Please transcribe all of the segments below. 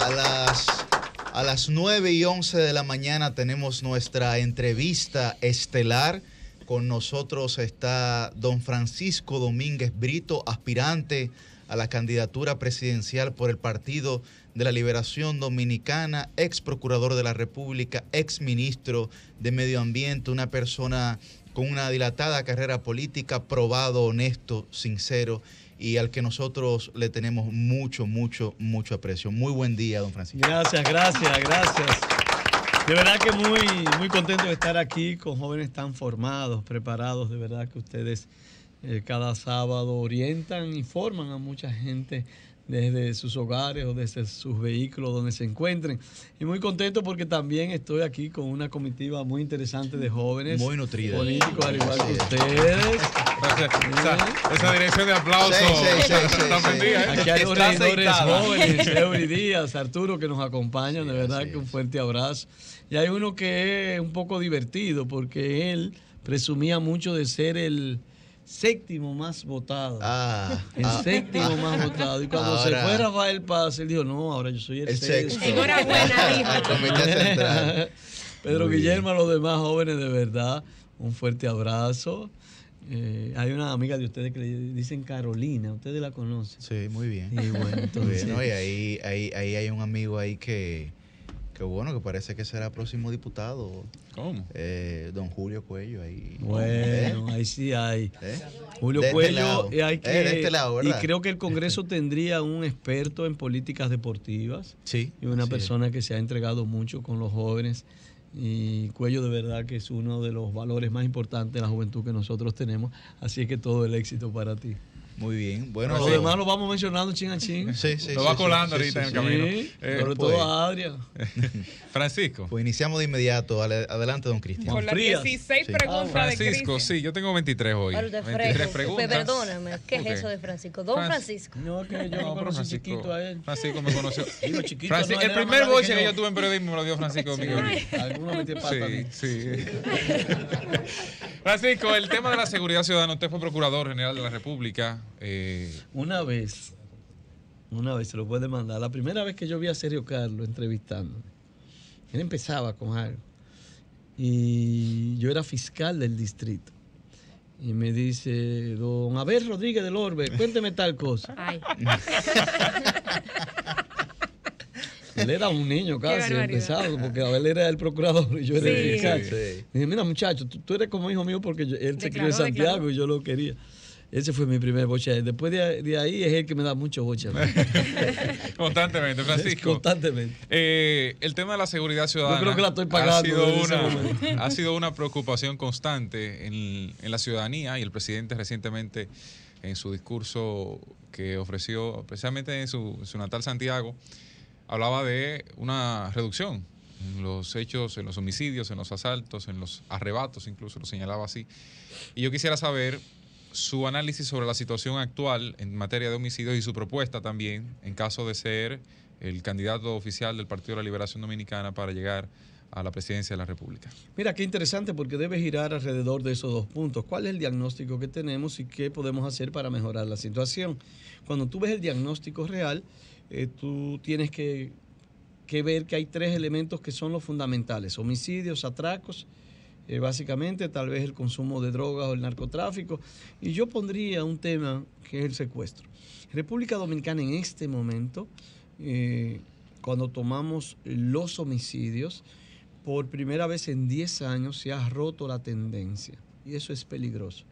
a las, a las 9 y 11 de la mañana tenemos nuestra entrevista estelar. Con nosotros está don Francisco Domínguez Brito, aspirante a la candidatura presidencial por el Partido de la Liberación Dominicana, ex procurador de la República, ex ministro de Medio Ambiente, una persona con una dilatada carrera política, probado, honesto, sincero y al que nosotros le tenemos mucho, mucho, mucho aprecio. Muy buen día, don Francisco. Gracias, gracias, gracias. De verdad que muy, muy contento de estar aquí con jóvenes tan formados, preparados, de verdad que ustedes eh, cada sábado orientan y forman a mucha gente desde sus hogares o desde sus vehículos donde se encuentren. Y muy contento porque también estoy aquí con una comitiva muy interesante de jóvenes. Muy nutrida. Políticos, al igual que ustedes. Gracias. Esa, dirección de aplauso. ¿eh? aquí hay oradores jóvenes, Eury Arturo, que nos acompaña. de verdad que un fuerte abrazo. Y hay uno que es un poco divertido porque él presumía mucho de ser el séptimo más votado. Ah, el ah. séptimo más votado. Y cuando se fuera va el Paz, él dijo, no, ahora yo soy el, sexto. central. Pedro Guillermo, a los demás jóvenes, de verdad, un fuerte abrazo. Eh, hay una amiga de ustedes que le dicen Carolina, ustedes la conocen. Sí, muy bien. Y bueno, y ahí, ahí hay un amigo ahí que, Qué bueno, que parece que será próximo diputado. ¿Cómo? Eh, don Julio Cuello ahí. Bueno, ¿Eh? ahí sí hay. Julio Cuello. y, y creo que el Congreso tendría un experto en políticas deportivas. Sí. Y una persona que se ha entregado mucho con los jóvenes. Y Cuello de verdad que es uno de los valores más importantes de la juventud que nosotros tenemos. Así es que todo el éxito para ti. Muy bien, bueno. Los sí. demás lo vamos mencionando chin a Sí, sí. Lo va colando sí, ahorita en el camino. Eh, sobre todo a Adrián. Francisco. Pues iniciamos de inmediato. Adelante, don Cristian. Con las 16 preguntas. Francisco, de sí, yo tengo 23 hoy. Pero 23 preguntas. Perdóname, ¿qué es eso de Francisco? Don Francisco. No, que yo no, Francisco, a él. Francisco me conoció. Digo, chiquito, Francisco, el primer boche que, yo tuve en periodismo me lo dio Francisco Miguel. Algunos me Sí, sí. Francisco, el tema de la seguridad ciudadana. Usted fue procurador general de la República eh, una vez, una vez se lo puede mandar. La primera vez que yo vi a Sergio Carlos entrevistándome, él empezaba con algo. Y yo era fiscal del distrito. Y me dice, don Abel Rodríguez del Orbe, cuénteme tal cosa. Ay. Él era un niño casi, empezado, porque Abel era el procurador y yo era el fiscal. Sí. mira muchacho, tú, eres como hijo mío porque él se crió en Santiago y yo lo quería. Ese fue mi primer boche. Después de, ahí es el que me da muchos boche. Constantemente, Francisco. Constantemente. Eh, el tema de la seguridad ciudadana. Ha sido, una, ha sido una preocupación constante en, la ciudadanía y el presidente recientemente en su discurso que ofreció, precisamente en su, su, natal Santiago, hablaba de una reducción en los hechos, en los homicidios, en los asaltos, en los arrebatos, incluso lo señalaba así. Y yo quisiera saber su análisis sobre la situación actual en materia de homicidios y su propuesta también, en caso de ser el candidato oficial del Partido de la Liberación Dominicana para llegar a la presidencia de la República. Mira, qué interesante porque debe girar alrededor de esos dos puntos. ¿Cuál es el diagnóstico que tenemos y qué podemos hacer para mejorar la situación? Cuando tú ves el diagnóstico real, eh, tú tienes que, ver que hay tres elementos que son los fundamentales, homicidios, atracos eh, básicamente, tal vez el consumo de drogas o el narcotráfico. Y yo pondría un tema que es el secuestro. República Dominicana en este momento, eh, cuando tomamos los homicidios, por primera vez en 10 años se ha roto la tendencia. Y eso es peligroso.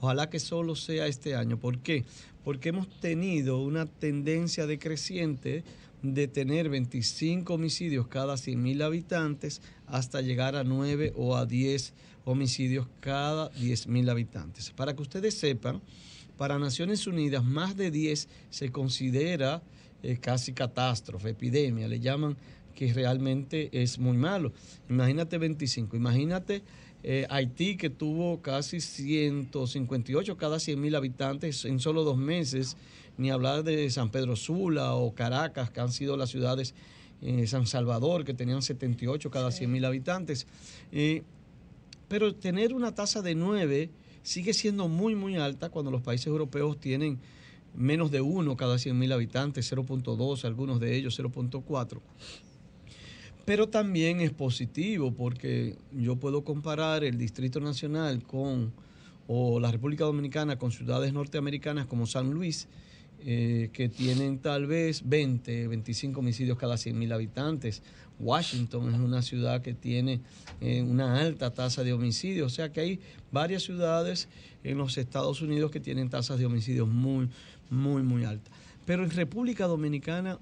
Ojalá que solo sea este año. ¿Por qué? porque hemos tenido una tendencia decreciente de tener 25 homicidios cada 100.000 habitantes hasta llegar a 9 o a 10 homicidios cada 10.000 habitantes. Para que ustedes sepan, para Naciones Unidas más de 10 se considera eh, casi catástrofe, epidemia, le llaman que realmente es muy malo. Imagínate 25, imagínate eh, Haití, que tuvo casi 158 cada 100 mil habitantes en solo dos meses, ni hablar de San Pedro Sula o Caracas, que han sido las ciudades, en eh, San Salvador, que tenían 78 cada 100 mil habitantes. Eh, pero tener una tasa de 9 sigue siendo muy, muy alta cuando los países europeos tienen menos de 1 cada 100 mil habitantes, 0.2, algunos de ellos 0.4. Pero también es positivo porque yo puedo comparar el Distrito Nacional con o la República Dominicana con ciudades norteamericanas como San Luis, eh, que tienen tal vez 20, 25 homicidios cada 100.000 habitantes. Washington es una ciudad que tiene eh, una alta tasa de homicidios, o sea que hay varias ciudades en los Estados Unidos que tienen tasas de homicidios muy, muy, muy altas. Pero en República Dominicana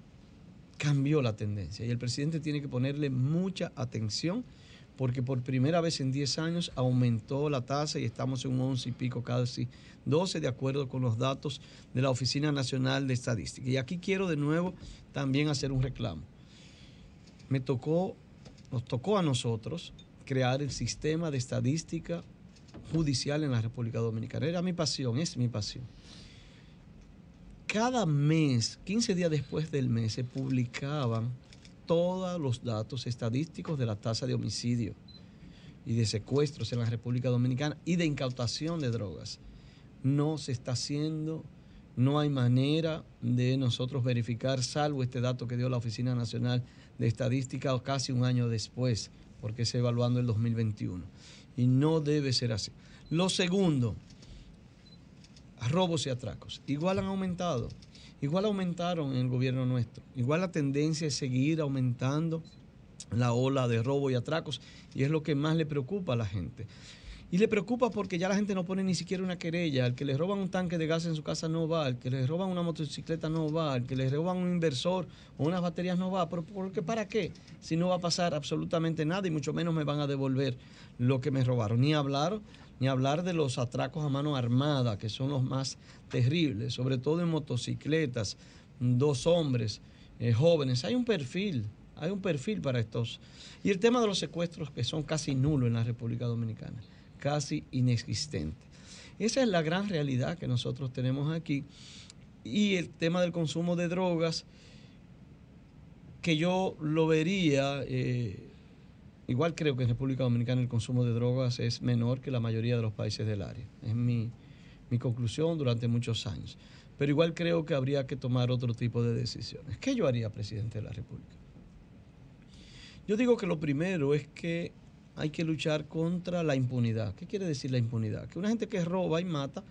cambió la tendencia y el presidente tiene que ponerle mucha atención porque por primera vez en 10 años aumentó la tasa y estamos en un 11 y pico, casi 12, de acuerdo con los datos de la Oficina Nacional de Estadística. Y aquí quiero de nuevo también hacer un reclamo. Me tocó, nos tocó a nosotros crear el sistema de estadística judicial en la República Dominicana. Era mi pasión, es mi pasión cada mes, 15 días después del mes, se publicaban todos los datos estadísticos de la tasa de homicidio y de secuestros en la República Dominicana y de incautación de drogas. No se está haciendo, no hay manera de nosotros verificar, salvo este dato que dio la Oficina Nacional de Estadística casi un año después, porque se evaluando el 2021. Y no debe ser así. Lo segundo, robos y atracos. Igual han aumentado, igual aumentaron en el gobierno nuestro, igual la tendencia es seguir aumentando la ola de robos y atracos y es lo que más le preocupa a la gente. Y le preocupa porque ya la gente no pone ni siquiera una querella. Al que le roban un tanque de gas en su casa no va, al que le roban una motocicleta no va, al que le roban un inversor o unas baterías no va. ¿Pero qué para qué? Si no va a pasar absolutamente nada y mucho menos me van a devolver lo que me robaron. Ni hablar ni hablar de los atracos a mano armada, que son los más terribles, sobre todo en motocicletas, dos hombres eh, jóvenes. Hay un perfil, hay un perfil para estos. Y el tema de los secuestros, que son casi nulos en la República Dominicana, casi inexistente. Esa es la gran realidad que nosotros tenemos aquí. Y el tema del consumo de drogas, que yo lo vería... Eh, Igual creo que en República Dominicana el consumo de drogas es menor que la mayoría de los países del área. Es mi, mi conclusión durante muchos años. Pero igual creo que habría que tomar otro tipo de decisiones. ¿Qué yo haría, presidente de la República? Yo digo que lo primero es que hay que luchar contra la impunidad. ¿Qué quiere decir la impunidad? Que una gente que roba y mata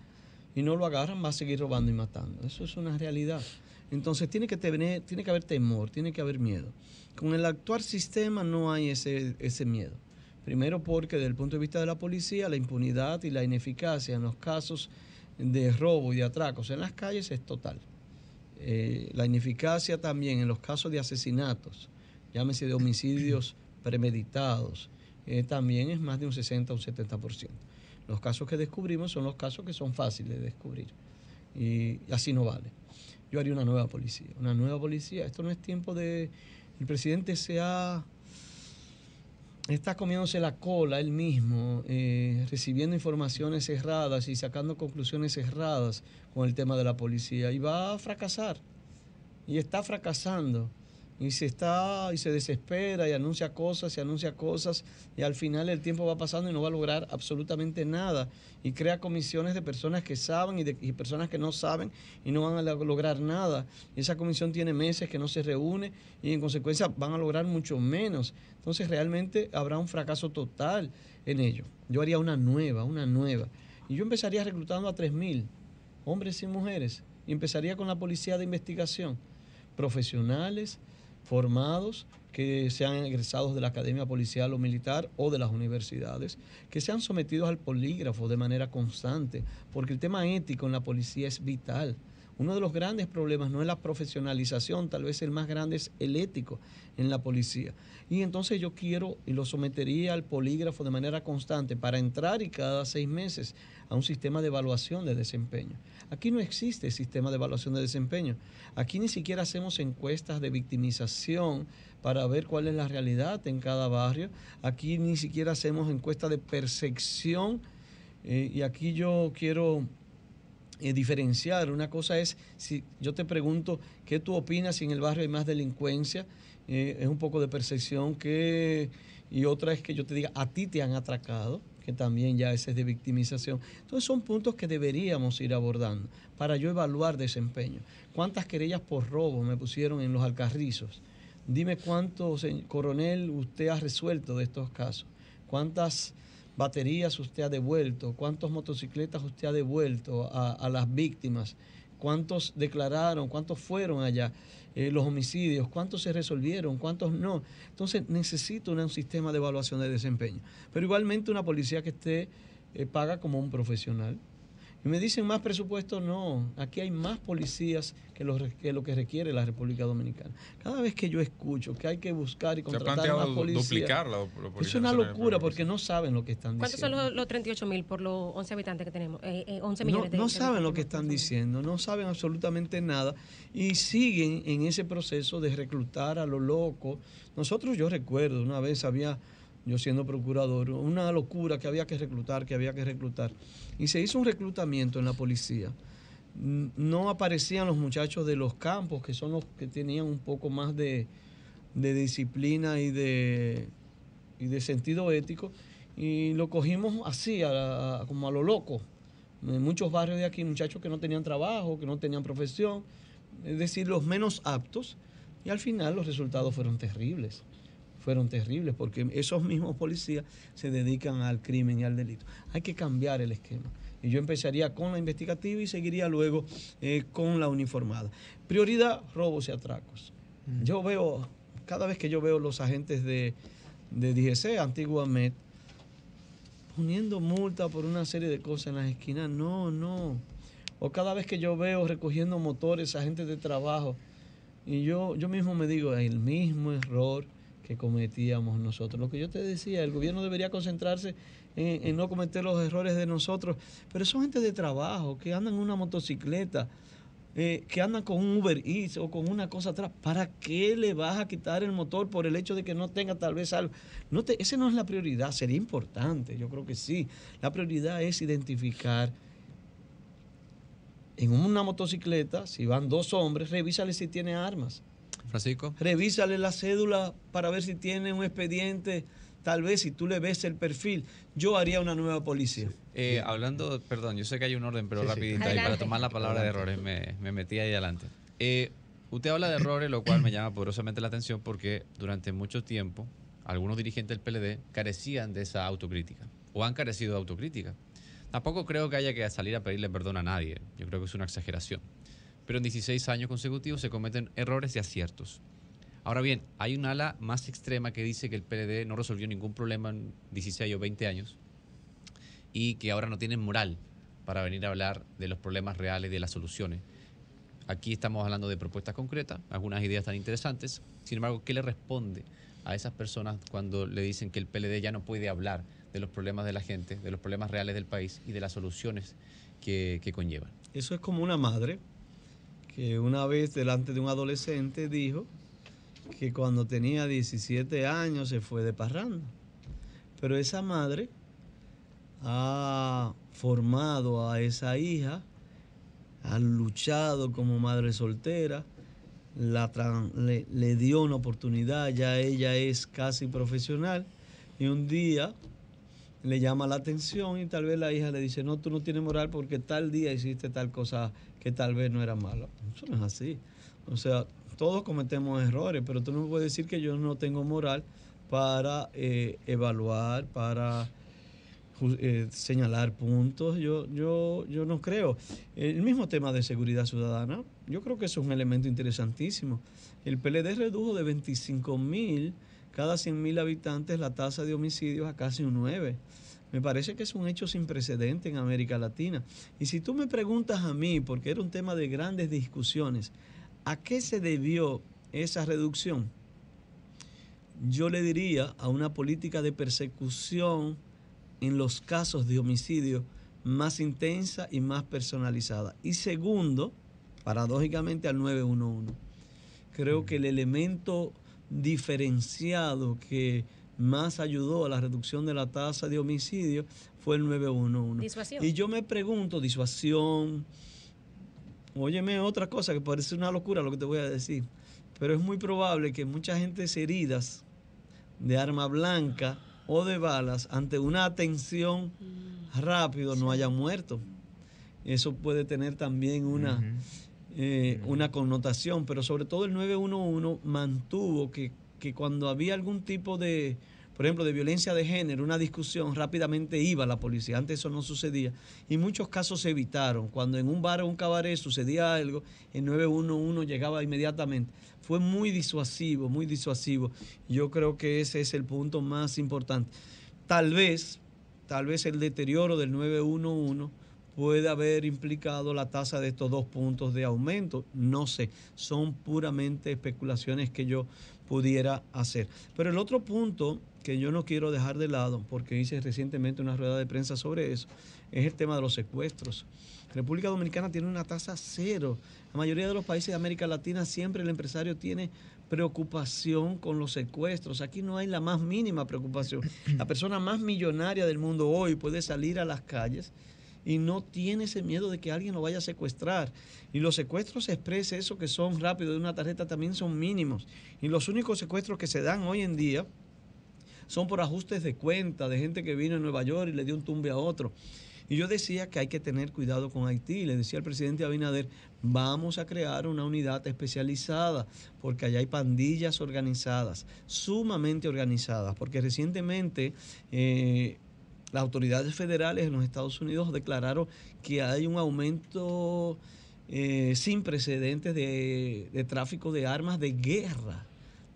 y no lo agarran va a seguir robando y matando. Eso es una realidad. Entonces tiene que, tener, tiene que haber temor, tiene que haber miedo. Con el actual sistema no hay ese, miedo. Primero porque desde el punto de vista de la policía, la impunidad y la ineficacia en los casos de robo y de atracos en las calles es total. Eh, la ineficacia también en los casos de asesinatos, llámese de homicidios premeditados, eh, también es más de un 60 o un 70%. Los casos que descubrimos son los casos que son fáciles de descubrir y así no vale yo haría una nueva policía. Una nueva policía. Esto no es tiempo de... El presidente se ha... Está comiéndose la cola él mismo, eh, recibiendo informaciones erradas y sacando conclusiones erradas con el tema de la policía. Y va a fracasar. Y está fracasando y se está y se desespera y anuncia cosas y anuncia cosas y al final el tiempo va pasando y no va a lograr absolutamente nada y crea comisiones de personas que saben y de personas que no saben y no van a lograr nada esa comisión tiene meses que no se reúne y en consecuencia van a lograr mucho menos entonces realmente habrá un fracaso total en ello yo haría una nueva una nueva y yo empezaría reclutando a 3.000 hombres y mujeres y empezaría con la policía de investigación profesionales formados, que sean egresados de la academia policial o militar o de las universidades, que sean sometidos al polígrafo de manera constante, porque el tema ético en la policía es vital. Uno de los grandes problemas no es la profesionalización, tal vez el más grande es el ético en la policía. Y entonces yo quiero y lo sometería al polígrafo de manera constante para entrar y cada seis meses a un sistema de evaluación de desempeño. Aquí no existe sistema de evaluación de desempeño. Aquí ni siquiera hacemos encuestas de victimización para ver cuál es la realidad en cada barrio. Aquí ni siquiera hacemos encuestas de percepción. Eh, y aquí yo quiero eh, diferenciar. Una cosa es, si yo te pregunto, ¿qué tú opinas si en el barrio hay más delincuencia? Eh, es un poco de percepción que... Y otra es que yo te diga, a ti te han atracado, que también ya ese es de victimización. Entonces son puntos que deberíamos ir abordando para yo evaluar desempeño. ¿Cuántas querellas por robo me pusieron en los alcarrizos? Dime cuántos, coronel, usted ha resuelto de estos casos. ¿Cuántas baterías usted ha devuelto, cuántas motocicletas usted ha devuelto a, las víctimas, cuántos declararon, cuántos fueron allá, eh, los homicidios, cuántos se resolvieron, cuántos no. Entonces necesito un, sistema de evaluación de desempeño. Pero igualmente una policía que esté eh, paga como un profesional me dicen, más presupuesto, no. Aquí hay más policías que lo que, lo que requiere la República Dominicana. Cada vez que yo escucho que hay que buscar y contratar más policías. Es una locura porque no saben lo que están diciendo. ¿Cuántos son los, 38 mil por los 11 habitantes que tenemos? 11 eh, eh, millones no, No saben lo que están diciendo, no saben absolutamente nada y siguen en ese proceso de reclutar a los locos. Nosotros, yo recuerdo, una vez había yo siendo procurador, una locura que había que reclutar, que había que reclutar. Y se hizo un reclutamiento en la policía. No aparecían los muchachos de los campos, que son los que tenían un poco más de, disciplina y de, y de sentido ético. Y lo cogimos así, a, como a lo loco. En muchos barrios de aquí, muchachos que no tenían trabajo, que no tenían profesión, es decir, los menos aptos. Y al final los resultados fueron terribles fueron terribles, porque esos mismos policías se dedican al crimen y al delito. Hay que cambiar el esquema. Y yo empezaría con la investigativa y seguiría luego eh, con la uniformada. Prioridad, robos y atracos. Mm. Yo veo, cada vez que yo veo los agentes de, de DGC, antiguamente, poniendo multa por una serie de cosas en las esquinas, no, no. O cada vez que yo veo recogiendo motores, agentes de trabajo, y yo, yo mismo me digo, el mismo error, que cometíamos nosotros. Lo que yo te decía, el gobierno debería concentrarse en, no cometer los errores de nosotros, pero son gente de trabajo, que andan en una motocicleta, eh, que andan con un Uber Eats o con una cosa atrás. ¿Para qué le vas a quitar el motor por el hecho de que no tenga tal vez algo? No te, esa no es la prioridad, sería importante, yo creo que sí. La prioridad es identificar en una motocicleta, si van dos hombres, revísale si tiene armas. Francisco. Revísale la cédula para ver si tiene un expediente. Tal vez si tú le ves el perfil, yo haría una nueva policía. Eh, hablando, perdón, yo sé que hay un orden, pero rapidito. y para tomar la palabra de errores, me, metí ahí adelante. Eh, usted habla de errores, lo cual me llama poderosamente la atención porque durante mucho tiempo algunos dirigentes del PLD carecían de esa autocrítica o han carecido de autocrítica. Tampoco creo que haya que salir a pedirle perdón a nadie. Yo creo que es una exageración pero en 16 años consecutivos se cometen errores y aciertos. Ahora bien, hay un ala más extrema que dice que el PLD no resolvió ningún problema en 16 o 20 años y que ahora no tienen moral para venir a hablar de los problemas reales, y de las soluciones. Aquí estamos hablando de propuestas concretas, algunas ideas tan interesantes. Sin embargo, ¿qué le responde a esas personas cuando le dicen que el PLD ya no puede hablar de los problemas de la gente, de los problemas reales del país y de las soluciones que conllevan? Eso es como una madre una vez delante de un adolescente dijo que cuando tenía 17 años se fue de parranda. Pero esa madre ha formado a esa hija, ha luchado como madre soltera, la le dio una oportunidad, ya ella es casi profesional y un día le llama la atención y tal vez la hija le dice, no, tú no tienes moral porque tal día hiciste tal cosa que tal vez no era mala. Eso no es así. O sea, todos cometemos errores, pero tú no puedes decir que yo no tengo moral para eh, evaluar, para eh, señalar puntos. Yo, yo, yo no creo. El mismo tema de seguridad ciudadana, yo creo que es un elemento interesantísimo. El PLD redujo de 25 mil cada 100.000 habitantes la tasa de homicidios a casi un 9. Me parece que es un hecho sin precedente en América Latina. Y si tú me preguntas a mí, porque era un tema de grandes discusiones, ¿a qué se debió esa reducción? Yo le diría a una política de persecución en los casos de homicidio más intensa y más personalizada. Y segundo, paradójicamente al 911. Creo mm. que el elemento diferenciado que más ayudó a la reducción de la tasa de homicidio fue el 911. Y yo me pregunto, disuasión, óyeme otra cosa que parece una locura lo que te voy a decir, pero es muy probable que muchas gentes heridas de arma blanca o de balas ante una atención mm. rápido no hayan muerto. Eso puede tener también una... Eh, una connotación, pero sobre todo el 911 mantuvo que, que cuando había algún tipo de, por ejemplo, de violencia de género, una discusión, rápidamente iba la policía. Antes eso no sucedía. Y muchos casos se evitaron. Cuando en un bar o un cabaret sucedía algo, el 911 llegaba inmediatamente. Fue muy disuasivo, muy disuasivo. Yo creo que ese es el punto más importante. Tal vez, tal vez el deterioro del 911 puede haber implicado la tasa de estos dos puntos de aumento. No sé, son puramente especulaciones que yo pudiera hacer. Pero el otro punto que yo no quiero dejar de lado, porque hice recientemente una rueda de prensa sobre eso, es el tema de los secuestros. República Dominicana tiene una tasa cero. La mayoría de los países de América Latina siempre el empresario tiene preocupación con los secuestros. Aquí no hay la más mínima preocupación. La persona más millonaria del mundo hoy puede salir a las calles y no tiene ese miedo de que alguien lo vaya a secuestrar. Y los secuestros expresa eso que son rápidos de una tarjeta, también son mínimos. Y los únicos secuestros que se dan hoy en día son por ajustes de cuenta, de gente que vino a Nueva York y le dio un tumbe a otro. Y yo decía que hay que tener cuidado con Haití. Le decía al presidente Abinader, vamos a crear una unidad especializada, porque allá hay pandillas organizadas, sumamente organizadas, porque recientemente eh, las autoridades federales en los Estados Unidos declararon que hay un aumento eh, sin precedentes de, tráfico de armas de guerra,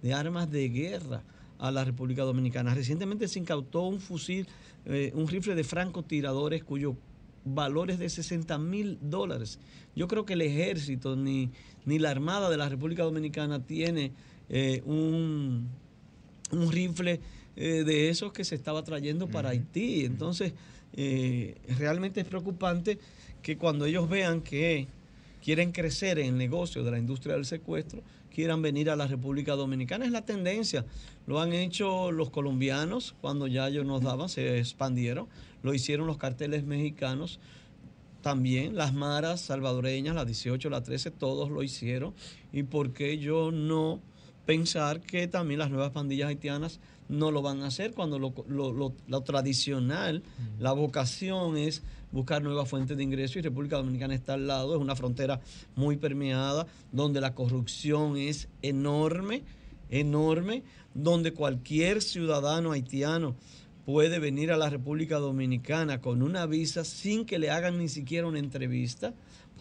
de armas de guerra a la República Dominicana. Recientemente se incautó un fusil, eh, un rifle de francotiradores cuyo valor es de 60 mil dólares. Yo creo que el ejército ni, ni la Armada de la República Dominicana tiene eh, un, un rifle eh, de esos que se estaba trayendo para Haití. Entonces, eh, realmente es preocupante que cuando ellos vean que quieren crecer en el negocio de la industria del secuestro, quieran venir a la República Dominicana. Es la tendencia. Lo han hecho los colombianos cuando ya ellos nos daban, se expandieron. Lo hicieron los carteles mexicanos también, las maras salvadoreñas, las 18, las 13, todos lo hicieron. ¿Y por qué yo no pensar que también las nuevas pandillas haitianas no lo van a hacer cuando lo, lo, tradicional, la vocación es buscar nuevas fuentes de ingreso y República Dominicana está al lado, es una frontera muy permeada, donde la corrupción es enorme, enorme, donde cualquier ciudadano haitiano puede venir a la República Dominicana con una visa sin que le hagan ni siquiera una entrevista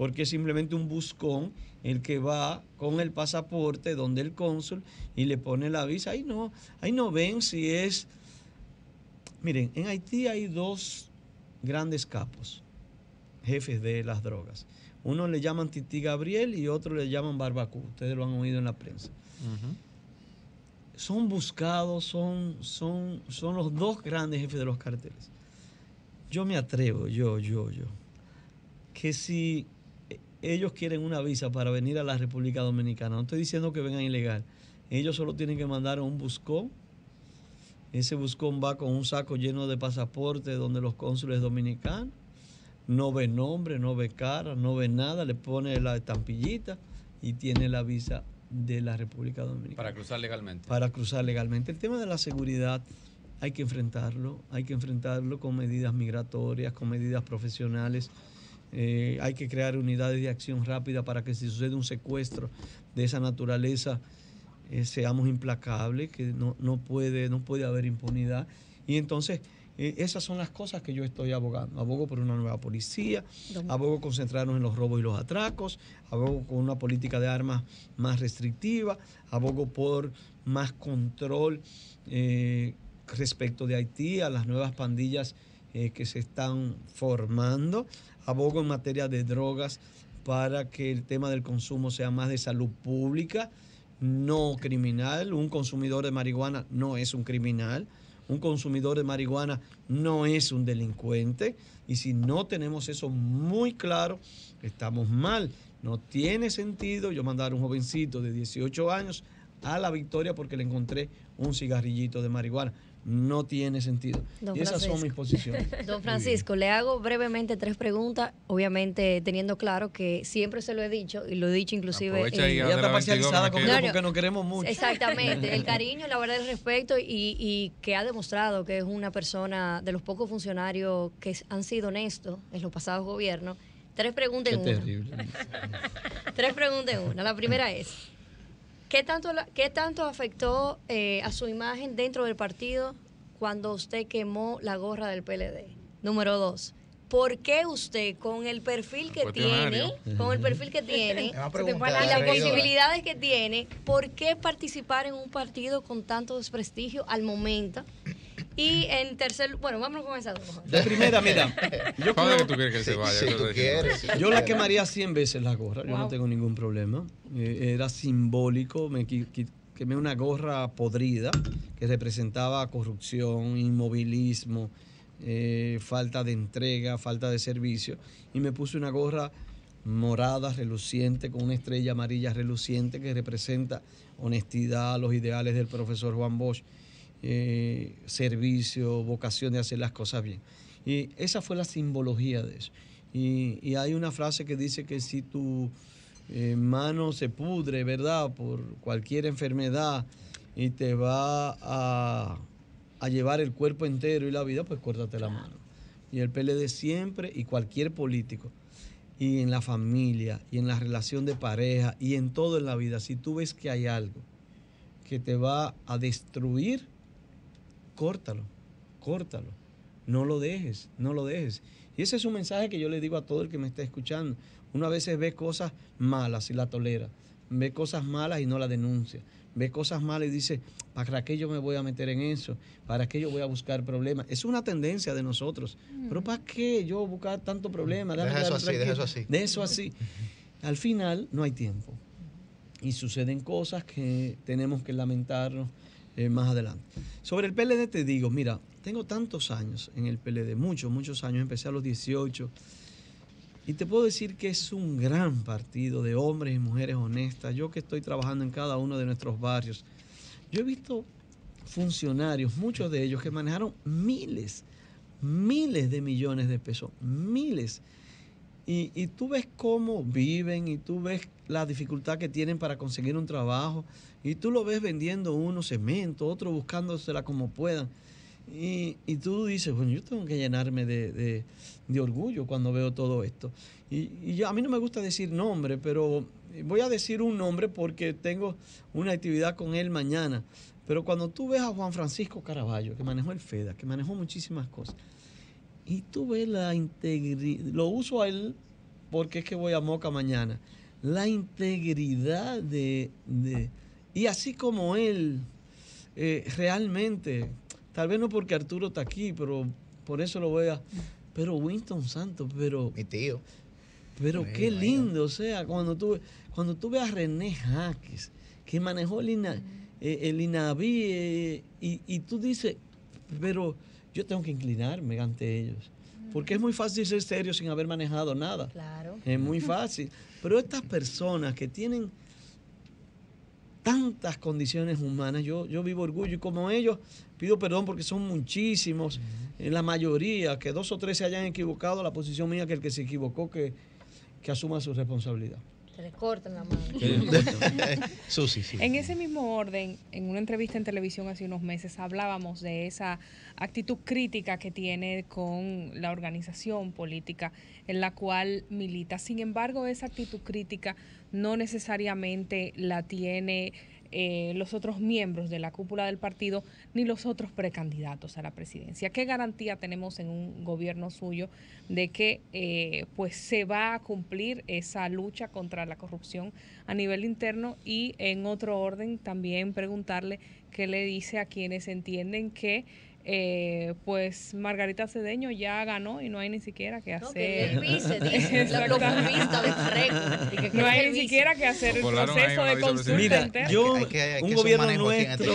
porque es simplemente un buscón el que va con el pasaporte donde el cónsul y le pone la visa. Ahí no, ahí no ven si es... Miren, en Haití hay dos grandes capos, jefes de las drogas. Uno le llaman Titi Gabriel y otro le llaman Barbacú. Ustedes lo han oído en la prensa. Son buscados, son, son, son los dos grandes jefes de los carteles. Yo me atrevo, yo, yo, yo, que si ellos quieren una visa para venir a la República Dominicana. No estoy diciendo que vengan ilegal. Ellos solo tienen que mandar un buscón. Ese buscón va con un saco lleno de pasaportes donde los cónsules dominicanos no ve nombre, no ve cara, no ve nada, le pone la estampillita y tiene la visa de la República Dominicana. Para cruzar legalmente. Para cruzar legalmente. El tema de la seguridad hay que enfrentarlo, hay que enfrentarlo con medidas migratorias, con medidas profesionales eh, hay que crear unidades de acción rápida para que si sucede un secuestro de esa naturaleza, eh, seamos implacables, que no, no, puede, no puede haber impunidad. Y entonces, eh, esas son las cosas que yo estoy abogando. Abogo por una nueva policía, abogo concentrarnos en los robos y los atracos, abogo con una política de armas más restrictiva, abogo por más control respecto de Haití, a las nuevas pandillas que se están formando, abogo en materia de drogas para que el tema del consumo sea más de salud pública, no criminal. Un consumidor de marihuana no es un criminal. Un consumidor de marihuana no es un delincuente. Y si no tenemos eso muy claro, estamos mal. No tiene sentido yo mandar a un jovencito de 18 años a la victoria porque le encontré un cigarrillito de marihuana. No tiene sentido. y esas son mis posiciones. Don Francisco, le hago brevemente tres preguntas, obviamente teniendo claro que siempre se lo he dicho y lo he dicho inclusive. parcializada con porque nos queremos mucho. Exactamente, el cariño, la verdad, el respeto y, que ha demostrado que es una persona de los pocos funcionarios que han sido honestos en los pasados gobiernos. Tres preguntas en Tres preguntas en una. La primera es. ¿Qué tanto, qué tanto afectó eh, a su imagen dentro del partido cuando usted quemó la gorra del PLD? Número dos. ¿Por qué usted, con el perfil que tiene, con el perfil que tiene las posibilidades que tiene, por qué participar en un partido con tanto desprestigio al momento y en tercer, bueno, vamos a comenzar De primera, mira. Yo yo la quemaría 100 veces la gorra, yo no tengo ningún problema. Eh, era simbólico, me quemé una gorra podrida que representaba corrupción, inmovilismo, eh, falta de entrega, falta de servicio. Y me puse una gorra morada, reluciente, con una estrella amarilla reluciente que representa honestidad, los ideales del profesor Juan Bosch. Eh, servicio, vocación de hacer las cosas bien. Y esa fue la simbología de eso. Y, hay una frase que dice que si tu eh, mano se pudre, ¿verdad? Por cualquier enfermedad y te va a, llevar el cuerpo entero y la vida, pues córtate la mano. Y el PLD siempre y cualquier político y en la familia y en la relación de pareja y en todo en la vida, si tú ves que hay algo que te va a destruir, córtalo, córtalo. No lo dejes, no lo dejes. Y ese es un mensaje que yo le digo a todo el que me está escuchando. Uno a veces ve cosas malas y la tolera. Ve cosas malas y no la denuncia. Ve cosas malas y dice, ¿para qué yo me voy a meter en eso? ¿Para qué yo voy a buscar problemas? Es una tendencia de nosotros. Mm. Pero ¿para qué yo buscar tanto problema? De eso así. Al final no hay tiempo. Y suceden cosas que tenemos que lamentarnos eh, más adelante. Sobre el PLD te digo, mira, tengo tantos años en el PLD, muchos, muchos años, empecé a los 18, y te puedo decir que es un gran partido de hombres y mujeres honestas. Yo que estoy trabajando en cada uno de nuestros barrios, yo he visto funcionarios, muchos de ellos, que manejaron miles, miles de millones de pesos, miles y, tú ves cómo viven y tú ves la dificultad que tienen para conseguir un trabajo y tú lo ves vendiendo uno cemento, otro buscándosela como puedan. Y, tú dices, bueno, yo tengo que llenarme de, orgullo cuando veo todo esto. Y, a mí no me gusta decir nombre, pero voy a decir un nombre porque tengo una actividad con él mañana. Pero cuando tú ves a Juan Francisco Caraballo, que manejó el FEDA, que manejó muchísimas cosas, y tú ves la integridad, lo uso a él porque es que voy a Moca mañana. La integridad de... y así como él, eh, realmente, tal vez no porque Arturo está aquí, pero por eso lo voy a... Pero Winston Santos, pero... Mi tío. Pero qué lindo, o sea, cuando tú, cuando tú ves a René Jaques, que manejó el, eh, el INAVI, eh, y, y tú dices, pero yo tengo que inclinarme ante ellos. Porque es muy fácil ser serio sin haber manejado nada. Claro. Es muy fácil. Pero estas personas que tienen tantas condiciones humanas, yo, yo vivo orgullo y como ellos, pido perdón porque son muchísimos, en eh, la mayoría, que dos o tres se hayan equivocado, la posición mía que el que se equivocó, que, que asuma su responsabilidad. Se le cortan la mano. En ese mismo orden, en una entrevista en televisión hace unos meses hablábamos de esa actitud crítica que tiene con la organización política en la cual milita. Sin embargo, esa actitud crítica no necesariamente la tiene eh, los otros miembros de la cúpula del partido ni los otros precandidatos a la presidencia. ¿Qué garantía tenemos en un gobierno suyo de que eh, pues se va a cumplir esa lucha contra la corrupción a nivel interno? Y en otro orden también preguntarle qué le dice a quienes entienden que eh, pues Margarita Cedeño ya ganó y no hay ni siquiera que hacer. No, hay ni siquiera que hacer el proceso de consulta. yo, este un, gobierno nuestro,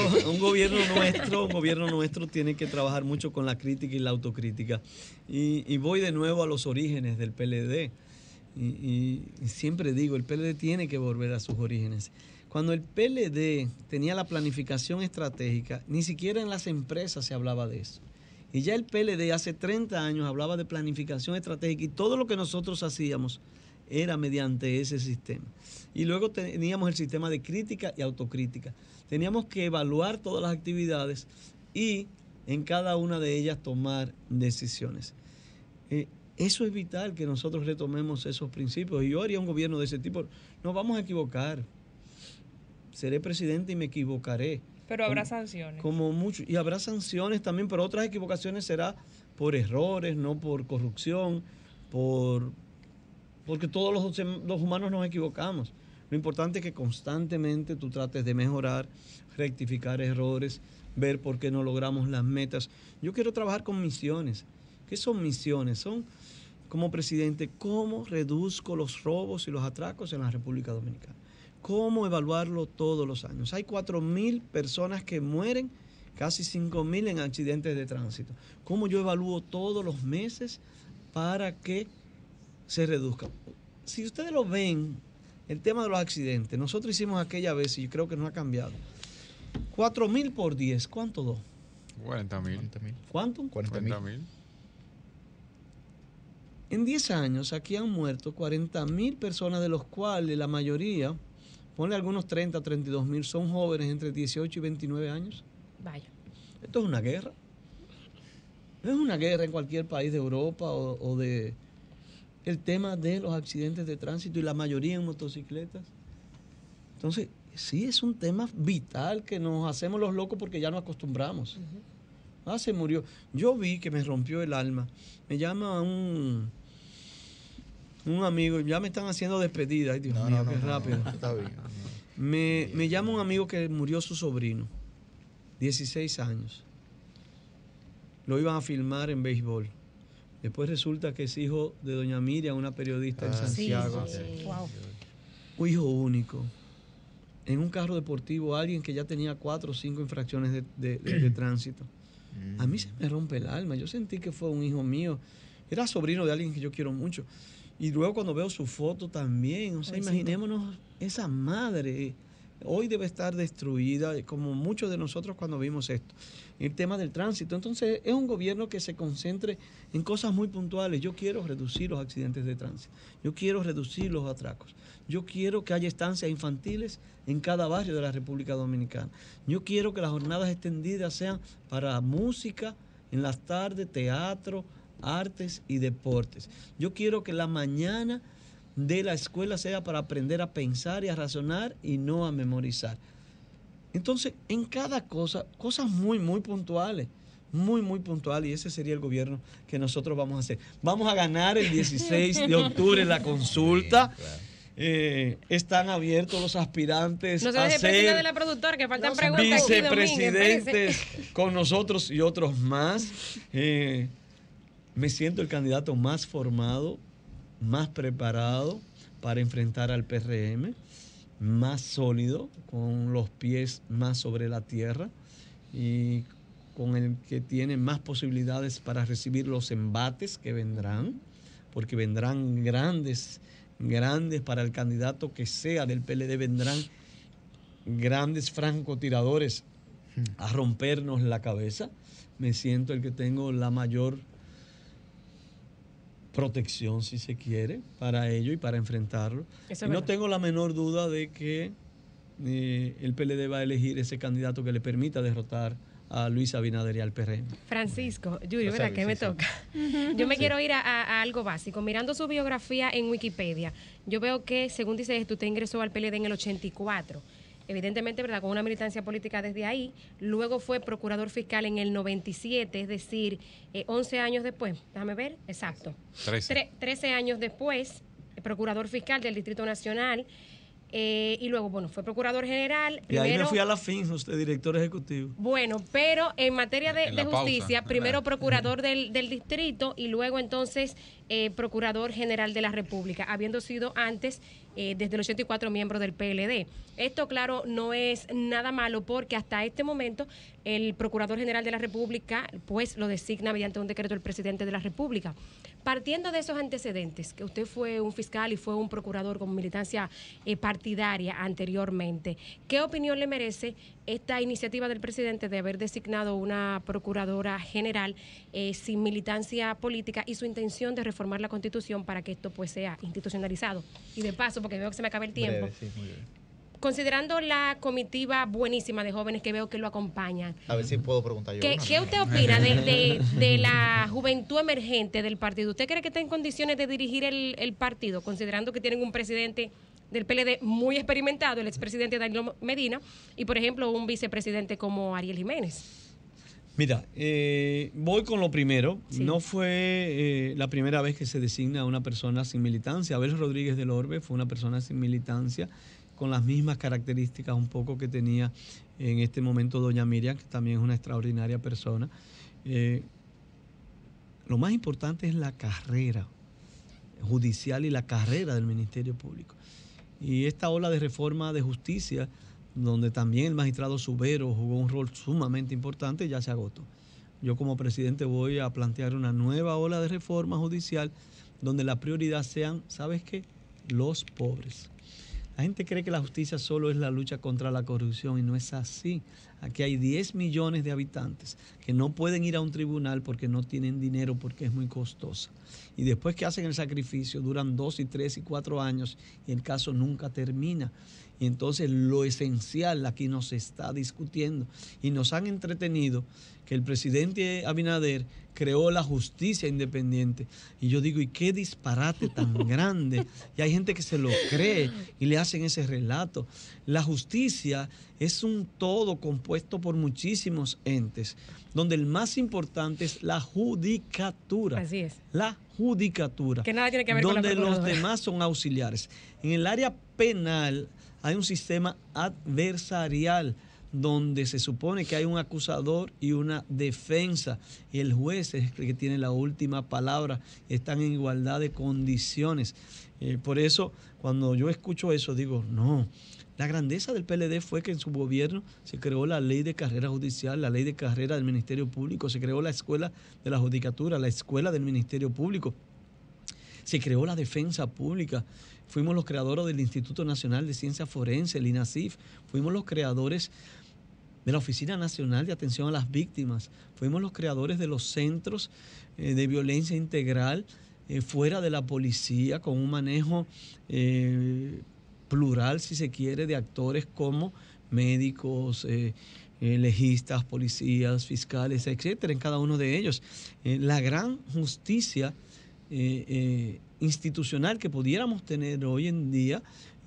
gobierno nuestro, tiene que trabajar mucho con la crítica y la autocrítica. Y, voy de nuevo a los orígenes del PLD. y siempre digo, el PLD tiene que volver a sus orígenes. Cuando el PLD tenía la planificación estratégica, ni siquiera en las empresas se hablaba de eso. Y ya el PLD hace 30 años hablaba de planificación estratégica y todo lo que nosotros hacíamos era mediante ese sistema. Y luego teníamos el sistema de crítica y autocrítica. Teníamos que evaluar todas las actividades y en cada una de ellas tomar decisiones. Eh, eso es vital que nosotros retomemos esos principios. Y yo haría un gobierno de ese tipo. Nos vamos a equivocar seré presidente y me equivocaré. Pero habrá sanciones. Como mucho. Y habrá sanciones también, pero otras equivocaciones será por errores, no por corrupción, por porque todos los, los humanos nos equivocamos. Lo importante es que constantemente tú trates de mejorar, rectificar errores, ver por qué no logramos las metas. Yo quiero trabajar con misiones. ¿Qué son misiones? Son, como presidente, cómo reduzco los robos y los atracos en la República Dominicana cómo evaluarlo todos los años. Hay 4.000 personas que mueren, casi 5.000 en accidentes de tránsito. ¿Cómo yo evalúo todos los meses para que se reduzca? Si ustedes lo ven, el tema de los accidentes, nosotros hicimos aquella vez y yo creo que no ha cambiado. 4.000 por 10, ¿cuánto dos? 40.000. ¿Cuánto? 40.000. En 10 años aquí han muerto 40.000 personas, de los cuales la mayoría ponle algunos 30, 32 mil, son jóvenes entre 18 y 29 años. Vaya. Esto es una guerra. es una guerra en cualquier país de Europa o, de... El tema de los accidentes de tránsito y la mayoría en motocicletas. Entonces, sí es un tema vital que nos hacemos los locos porque ya nos acostumbramos. Ah, se murió. Yo vi que me rompió el alma. Me llama un un amigo, ya me están haciendo despedida, ay Dios mío, rápido. Me, llama un amigo que murió su sobrino, 16 años. Lo iban a filmar en béisbol. Después resulta que es hijo de doña Miriam, una periodista en ah, Santiago. Un hijo único. En un carro deportivo, alguien que ya tenía cuatro o cinco infracciones de, tránsito. Mm. A mí se me rompe el alma. Yo sentí que fue un hijo mío. Era sobrino de alguien que yo quiero mucho. Y luego cuando veo su foto también, o sea, imaginémonos esa madre. Hoy debe estar destruida, como muchos de nosotros cuando vimos esto. El tema del tránsito. Entonces, es un gobierno que se concentre en cosas muy puntuales. Yo quiero reducir los accidentes de tránsito. Yo quiero reducir los atracos. Yo quiero que haya estancias infantiles en cada barrio de la República Dominicana. Yo quiero que las jornadas extendidas sean para música, en las tardes, teatro, artes y deportes. Yo quiero que la mañana de la escuela sea para aprender a pensar y a razonar y no a memorizar. Entonces, en cada cosa, cosas muy, muy puntuales, muy, muy puntuales, y ese sería el gobierno que nosotros vamos a hacer. Vamos a ganar el 16 de octubre la consulta. Eh, están abiertos los aspirantes no a ser de la productora, que faltan preguntas vicepresidentes con nosotros y otros más. Eh, me siento el candidato más formado, más preparado para enfrentar al PRM, más sólido, con los pies más sobre la tierra y con el que tiene más posibilidades para recibir los embates que vendrán, porque vendrán grandes, grandes para el candidato que sea del PLD, vendrán grandes francotiradores hmm. a rompernos la cabeza. Me siento el que tengo la mayor protección, si se quiere, para ello y para enfrentarlo. no tengo la menor duda de que eh, el PLD va a elegir ese candidato que le permita derrotar a Luis Abinader y al PRM. Francisco, Yuri, ¿verdad? ¿Qué me toca? Yo me quiero ir a, algo básico. Mirando su biografía en Wikipedia, yo veo que, según dice usted ingresó al PLD en el 84 evidentemente, ¿verdad?, con una militancia política desde ahí. Luego fue procurador fiscal en el 97, es decir, 11 eh, años después, déjame ver, exacto. 13. años después, eh, procurador fiscal del Distrito Nacional. Eh, y luego, bueno, fue procurador general. Y ahí me fui a la fin, usted, director ejecutivo. Bueno, pero en materia de, justicia, primero procurador del, distrito y luego entonces eh, procurador General de la República, habiendo sido antes eh, desde el 84 miembro del PLD. Esto, claro, no es nada malo porque hasta este momento el Procurador General de la República pues lo designa mediante un decreto del presidente de la República. Partiendo de esos antecedentes, que usted fue un fiscal y fue un procurador con militancia eh, partidaria anteriormente, ¿qué opinión le merece esta iniciativa del presidente de haber designado una procuradora general eh, sin militancia política y su intención de reformar la constitución para que esto pues sea institucionalizado. Y de paso, porque veo que se me acaba el tiempo. Considerando la comitiva buenísima de jóvenes que veo que lo acompañan. A ver si puedo preguntar yo. ¿Qué, usted opina de, de, la juventud emergente del partido? ¿Usted cree que está en condiciones de dirigir el partido, considerando que tienen un presidente del PLD muy experimentado, el expresidente Daniel Medina, y por ejemplo un vicepresidente como Ariel Jiménez. Mira, eh, voy con lo primero. No fue eh, la primera vez que se designa a una persona sin militancia. Abel Rodríguez del Orbe fue una persona sin militancia, con las mismas características un poco que tenía en este momento doña Miriam, que también es una extraordinaria persona. Eh, lo más importante es la carrera judicial y la carrera del Ministerio Público. Y esta ola de reforma de justicia, donde también el magistrado Subero jugó un rol sumamente importante, ya se agotó. Yo como presidente voy a plantear una nueva ola de reforma judicial donde la prioridad sean, ¿sabes qué? Los pobres. La gente cree que la justicia solo es la lucha contra la corrupción y no es así. Aquí hay 10 millones de habitantes que no pueden ir a un tribunal porque no tienen dinero, porque es muy costosa. Y después que hacen el sacrificio, duran dos y tres y cuatro años y el caso nunca termina. Y entonces lo esencial aquí nos está discutiendo y nos han entretenido que el presidente Abinader creó la justicia independiente. Y yo digo, ¿y qué disparate tan grande? Y hay gente que se lo cree y le hacen ese relato. La justicia es un todo compuesto por muchísimos entes, donde el más importante es la judicatura. Así es. La judicatura. Que nada tiene que ver donde con la los demás son auxiliares. En el área penal hay un sistema adversarial donde se supone que hay un acusador y una defensa. Y el juez es el que tiene la última palabra. Están en igualdad de condiciones. Eh, por eso, cuando yo escucho eso, digo, no. La grandeza del PLD fue que en su gobierno se creó la ley de carrera judicial, la ley de carrera del Ministerio Público, se creó la escuela de la Judicatura, la escuela del Ministerio Público, se creó la defensa pública fuimos los creadores del Instituto Nacional de Ciencia Forense, el INACIF, fuimos los creadores de la Oficina Nacional de Atención a las Víctimas, fuimos los creadores de los centros eh, de violencia integral eh, fuera de la policía, con un manejo eh, plural, si se quiere, de actores como médicos, legistas, policías, fiscales, etcétera, en cada uno de ellos. la gran justicia institucional que pudiéramos tener hoy en día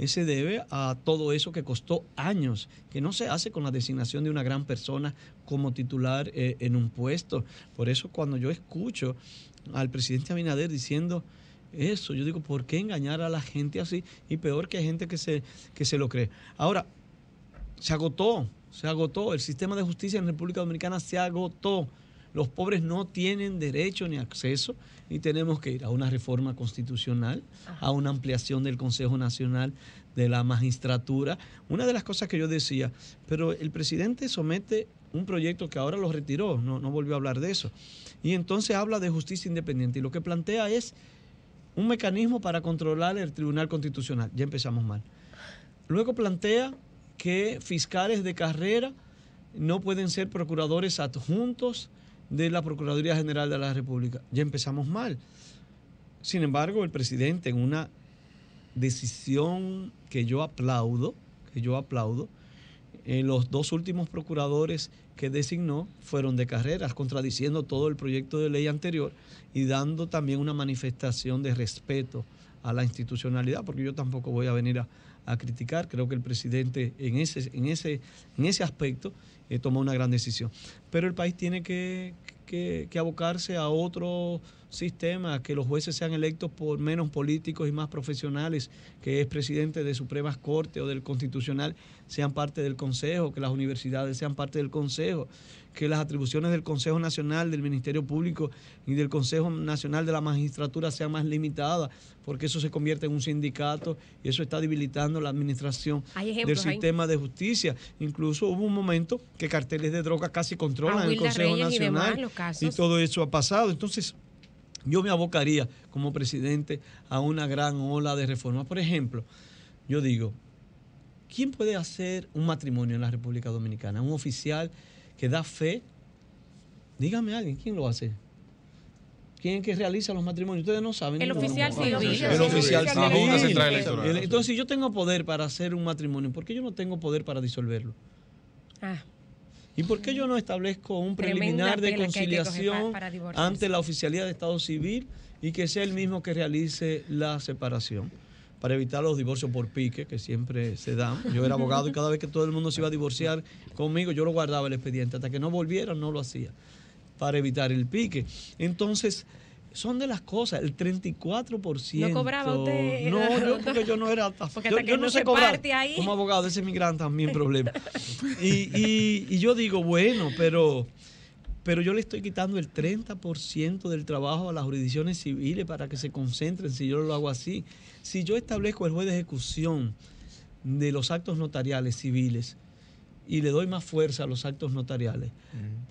se debe a todo eso que costó años, que no se hace con la designación de una gran persona como titular eh, en un puesto. Por eso cuando yo escucho al presidente Abinader diciendo eso, yo digo, ¿por qué engañar a la gente así? Y peor que hay gente que se, que se lo cree. Ahora, se agotó, se agotó, el sistema de justicia en República Dominicana se agotó. Los pobres no tienen derecho ni acceso y tenemos que ir a una reforma constitucional, a una ampliación del Consejo Nacional de la Magistratura. Una de las cosas que yo decía, pero el presidente somete un proyecto que ahora lo retiró, no, no volvió a hablar de eso. Y entonces habla de justicia independiente y lo que plantea es un mecanismo para controlar el Tribunal Constitucional. Ya empezamos mal. Luego plantea que fiscales de carrera no pueden ser procuradores adjuntos de la Procuraduría General de la República. Ya empezamos mal. Sin embargo, el presidente en una decisión que yo aplaudo, que yo aplaudo, en eh, los dos últimos procuradores que designó fueron de carreras, contradiciendo todo el proyecto de ley anterior y dando también una manifestación de respeto a la institucionalidad, porque yo tampoco voy a venir a, a criticar. Creo que el presidente en ese, en ese, en ese aspecto eh, tomó una gran decisión. Pero el país tiene que, que abocarse a otro sistema, que los jueces sean electos por menos políticos y más profesionales, que es presidente de Supremas Cortes o del Constitucional sean parte del Consejo, que las universidades sean parte del Consejo, que las atribuciones del Consejo Nacional, del Ministerio Público y del Consejo Nacional de la Magistratura sean más limitadas, porque eso se convierte en un sindicato y eso está debilitando la administración del sistema de justicia. Incluso hubo un momento que carteles de droga casi controlan el Consejo Nacional y todo eso ha pasado. Entonces, yo me abocaría como presidente a una gran ola de reformas. Por ejemplo, yo digo, ¿quién puede hacer un matrimonio en la República Dominicana? Un oficial que da fe. Dígame alguien, ¿quién lo hace? ¿Quién es que realiza los matrimonios? Ustedes no saben. El oficial ah, civil. El oficial ah, Entonces, si yo tengo poder para hacer un matrimonio, ¿por qué yo no tengo poder para disolverlo? Ah. ¿Y por qué yo no establezco un preliminar de conciliación ante la oficialidad de Estado Civil y que sea el mismo que realice la separación? para evitar los divorcios por pique que siempre se dan. Yo era abogado y cada vez que todo el mundo se iba a divorciar conmigo, yo lo guardaba el expediente. Hasta que no volviera, no lo hacía, para evitar el pique. Entonces, son de las cosas, el 34%. ¿No cobraba usted? No, yo porque yo no era... Porque yo, no se cobrar. Como abogado, ese es mi también problema. y, y, yo digo, bueno, pero, pero yo le estoy quitando el 30% del trabajo a las jurisdicciones civiles para que se concentren si yo lo hago así. Si yo establezco el juez de ejecución de los actos notariales civiles, y le doy más fuerza a los actos notariales,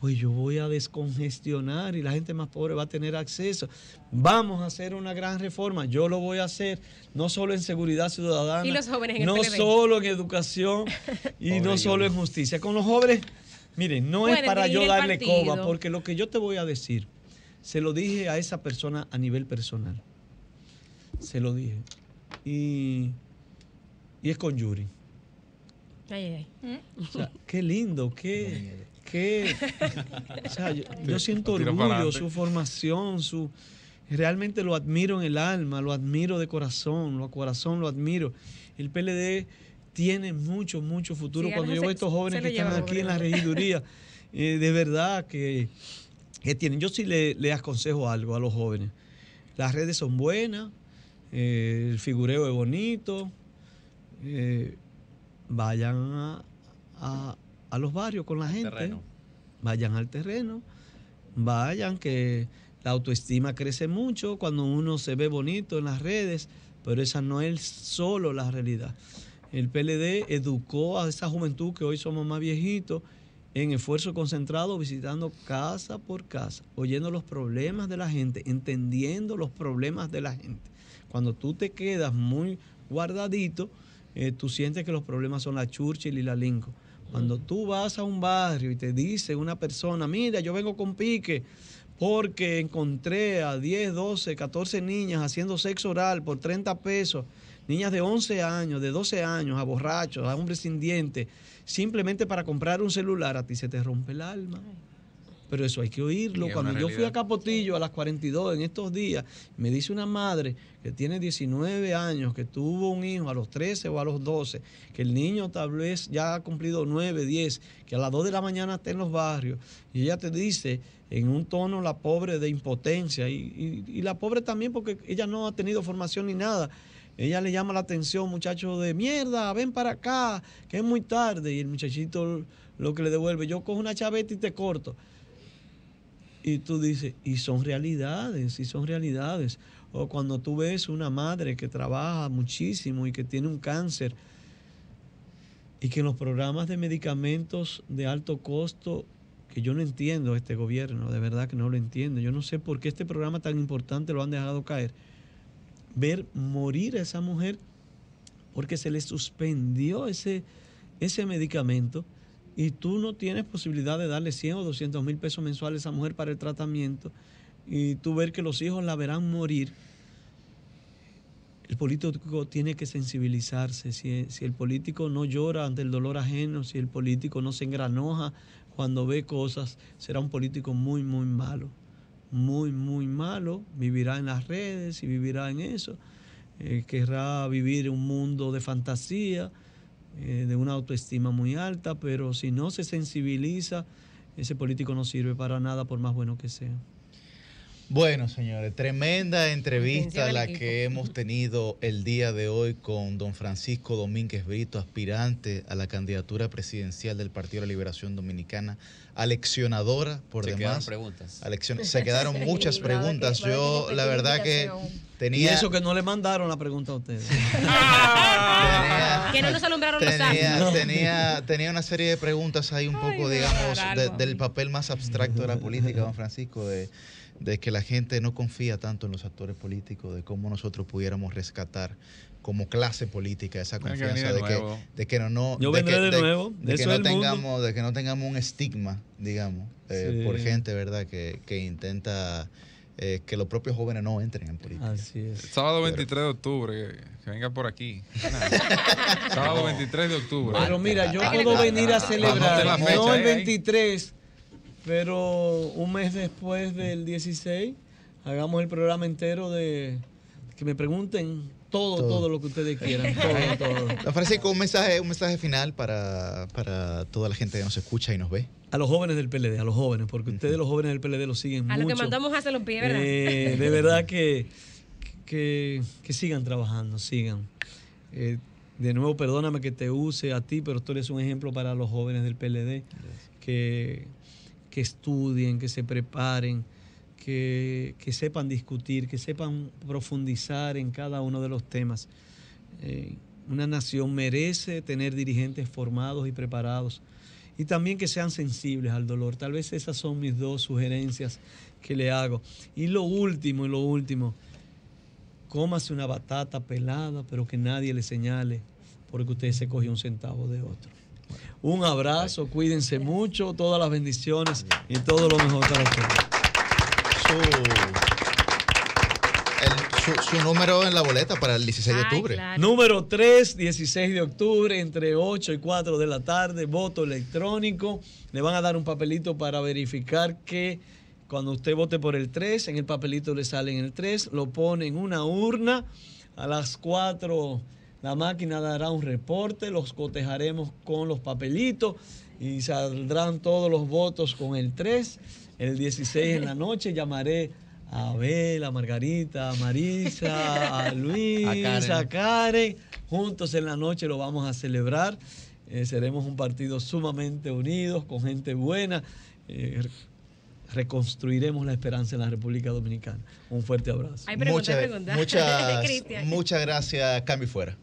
pues yo voy a descongestionar y la gente más pobre va a tener acceso. Vamos a hacer una gran reforma, yo lo voy a hacer, no solo en seguridad ciudadana, y no solo en educación y no solo en justicia. Con los jóvenes, miren, no es para yo darle coba, porque lo que yo te voy a decir, se lo dije a esa persona a nivel personal. Se lo dije. Y, y es con Yuri. ¿Mm? qué lindo, qué... o sea, yo, siento orgullo, su formación, su... Realmente lo admiro en el alma, lo admiro de corazón, lo corazón lo admiro. El PLD tiene mucho, mucho futuro. Cuando yo veo a estos jóvenes que están aquí en la regiduría, eh, de verdad que, tienen. Yo sí le, aconsejo algo a los jóvenes. Las redes son buenas, eh, el figureo es bonito. Eh, vayan a, los barrios con la gente, vayan al terreno, vayan que la autoestima crece mucho cuando uno se ve bonito en las redes, pero esa no es solo la realidad. El PLD educó a esa juventud que hoy somos más viejitos en esfuerzo concentrado, visitando casa por casa, oyendo los problemas de la gente, entendiendo los problemas de la gente. Cuando tú te quedas muy guardadito, eh, tú sientes que los problemas son la Churchill y la Lincoln. Cuando tú vas a un barrio y te dice una persona, mira, yo vengo con pique porque encontré a 10, 12, 14 niñas haciendo sexo oral por 30 pesos, niñas de 11 años, de 12 años, a borrachos, a hombres sin dientes, simplemente para comprar un celular, a ti se te rompe el alma pero eso hay que oírlo. Cuando yo fui a Capotillo a las 42 en estos días, me dice una madre que tiene 19 años, que tuvo un hijo a los 13 o a los 12, que el niño tal vez ya ha cumplido 9, 10, que a las 2 de la mañana está en los barrios, y ella te dice en un tono la pobre de impotencia, y, y la pobre también porque ella no ha tenido formación ni nada. Ella le llama la atención, muchacho, de mierda, ven para acá, que es muy tarde. Y el muchachito lo que le devuelve, yo cojo una chaveta y te corto. Y tú dices, y son realidades, y son realidades. O cuando tú ves una madre que trabaja muchísimo y que tiene un cáncer, y que en los programas de medicamentos de alto costo, que yo no entiendo este gobierno, de verdad que no lo entiendo, yo no sé por qué este programa tan importante lo han dejado caer, ver morir a esa mujer porque se le suspendió ese, ese medicamento y tú no tienes posibilidad de darle 100 o 200 mil pesos mensuales a esa mujer para el tratamiento y tú ver que los hijos la verán morir, el político tiene que sensibilizarse. Si, el político no llora ante el dolor ajeno, si el político no se engranoja cuando ve cosas, será un político muy, muy malo. Muy, muy malo. Vivirá en las redes y vivirá en eso. Eh, querrá vivir un mundo de fantasía eh, de una autoestima muy alta, pero si no se sensibiliza, ese político no sirve para nada por más bueno que sea. Bueno, señores, tremenda entrevista la que hemos tenido el día de hoy con don Francisco Domínguez Brito, aspirante a la candidatura presidencial del Partido de la Liberación Dominicana, aleccionadora por se demás. se quedaron muchas preguntas. Yo la verdad que Tenía, eso que no le mandaron la pregunta a ustedes. Ah. que no nos alumbraron tenía, los tenía, tenía una serie de preguntas ahí un poco, digamos, del papel más abstracto de la política, don Francisco, de, de que la gente no confía tanto en los actores políticos, de cómo nosotros pudiéramos rescatar como clase política esa confianza de, que, no, tengamos de que no tengamos un estigma digamos eh, por gente verdad que, que intenta eh, que los propios jóvenes no entren en política. Así es. Sábado 23 de octubre, que venga por aquí. Sábado 23 de octubre. Pero mira, yo puedo venir a celebrar, no el 23, ¿eh? pero un mes después del 16, hagamos el programa entero de que me pregunten todo, todo, lo que ustedes quieran. todo, todo. Francisco, un mensaje, un mensaje final para, toda la gente que nos escucha y nos ve. A los jóvenes del PLD, a los jóvenes, porque ustedes los jóvenes del PLD los siguen a mucho. A los que mandamos hace los pies, ¿verdad? Eh, de verdad que, que, sigan trabajando, sigan. Eh, de nuevo, perdóname que te use a ti, pero tú eres un ejemplo para los jóvenes del PLD. Que, que estudien, que se preparen que, sepan discutir, que sepan profundizar en cada uno de los temas. Eh, una nación merece tener dirigentes formados y preparados y también que sean sensibles al dolor. Tal vez esas son mis dos sugerencias que le hago. Y lo último, y lo último, cómase una batata pelada, pero que nadie le señale, porque usted se cogió un centavo de otro. Un abrazo, cuídense mucho, todas las bendiciones y todo lo mejor para ustedes su, número en la boleta para el 16 de octubre. Número 3, 16 de octubre, entre 8 y 4 de la tarde, voto electrónico. Le van a dar un papelito para verificar que cuando usted vote por el 3, en el papelito le salen el 3, lo pone en una urna. A las 4 la máquina dará un reporte, los cotejaremos con los papelitos y saldrán todos los votos con el 3 el 16 en la noche llamaré a Abel, a Margarita, a Marisa, a Luis, a Karen. Juntos en la noche lo vamos a celebrar. Eh, seremos un partido sumamente unidos, con gente buena. Eh, reconstruiremos la esperanza en la República Dominicana. Un fuerte abrazo. Hay preguntas, muchas, preguntas. muchas, muchas gracias. Cambio fuera.